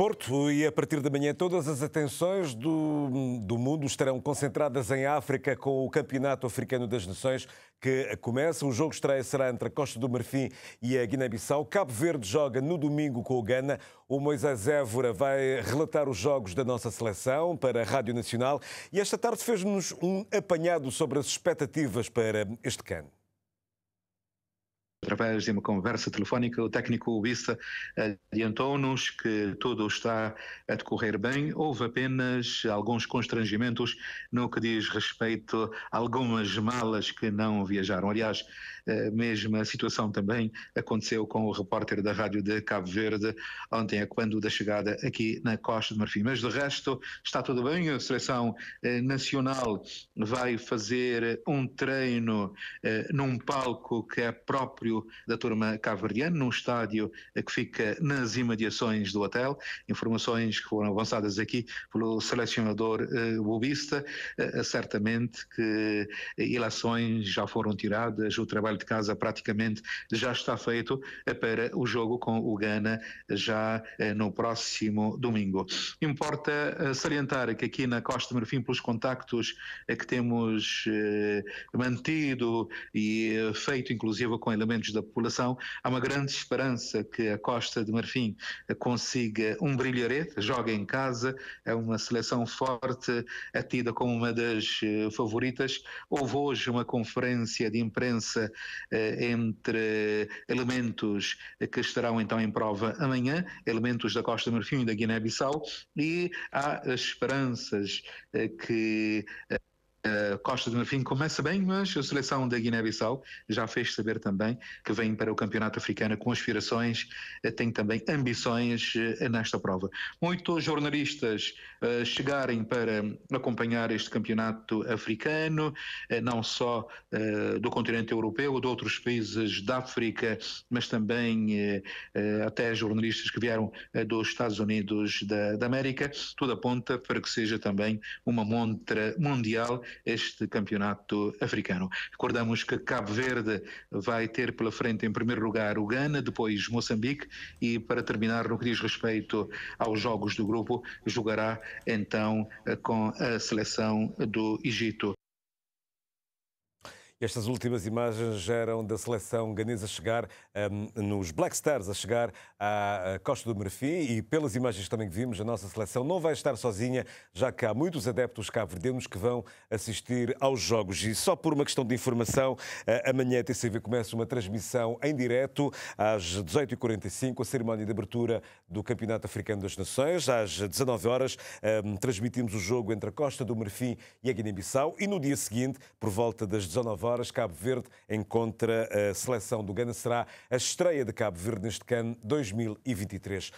desporto e a partir da manhã todas as atenções do, do mundo estarão concentradas em África com o Campeonato Africano das Nações que começa. O jogo estreia será entre a Costa do Marfim e a Guiné-Bissau. Cabo Verde joga no domingo com o Ghana. O Moisés Évora vai relatar os jogos da nossa seleção para a Rádio Nacional e esta tarde fez-nos um apanhado sobre as expectativas para este cano através de uma conversa telefónica, o técnico Ubiça adiantou-nos que tudo está a decorrer bem. Houve apenas alguns constrangimentos no que diz respeito a algumas malas que não viajaram. Aliás, a mesma situação também aconteceu com o repórter da Rádio de Cabo Verde ontem, a quando da chegada aqui na Costa de Marfim. Mas de resto, está tudo bem. A seleção eh, nacional vai fazer eh, um treino eh, num palco que é próprio da turma cabo num estádio eh, que fica nas imediações do hotel. Informações que foram avançadas aqui pelo selecionador uh, eh, bobista. Uh, eh, certamente que ilações já foram tiradas, o trabalho de casa praticamente já está feito para o jogo com o Gana já no próximo domingo. Importa salientar que aqui na Costa Marfim, pelos contactos que temos mantido e feito, inclusive com elementos da população, há uma grande esperança que a Costa de Marfim consiga um brilharete, joga em casa, é uma seleção forte, atida como uma das eh, favoritas. Houve hoje uma conferência de imprensa eh, entre elementos que estarão então em prova amanhã, elementos da Costa de Marfim e da Guiné-Bissau, e há esperanças eh, que eh, Costa de Marfim começa bem, mas a seleção da Guiné-Bissau já fez saber também que vem para o Campeonato Africano com aspirações, eh, tem também ambições eh, nesta prova. Muitos jornalistas chegarem para acompanhar este Campeonato Africano, não só do continente europeu, de outros países da África, mas também até jornalistas que vieram dos Estados Unidos da América. Tudo aponta para que seja também uma montra mundial este campeonato africano. Recordamos que Cabo Verde vai ter pela frente, em primeiro lugar, o Ghana, depois Moçambique e, para terminar, no que diz respeito aos jogos do grupo, jogará então com a seleção do Egito. Estas últimas imagens eram da seleção ganesa chegar um, nos Black Stars, a chegar à Costa do Marfim e pelas imagens também que vimos, a nossa seleção não vai estar sozinha, já que há muitos adeptos cabo-verdianos que vão assistir aos jogos. E só por uma questão de informação, amanhã a TCV começa uma transmissão em direto às 18h45, a cerimónia de abertura do Campeonato Africano das Nações. Às 19 horas um, transmitimos o jogo entre a Costa do Marfim e a Guiné-Bissau e no dia seguinte, por volta das 19 horas, Cabo Verde encontra a seleção do Gana. Será a estreia de Cabo Verde neste CAN 2023.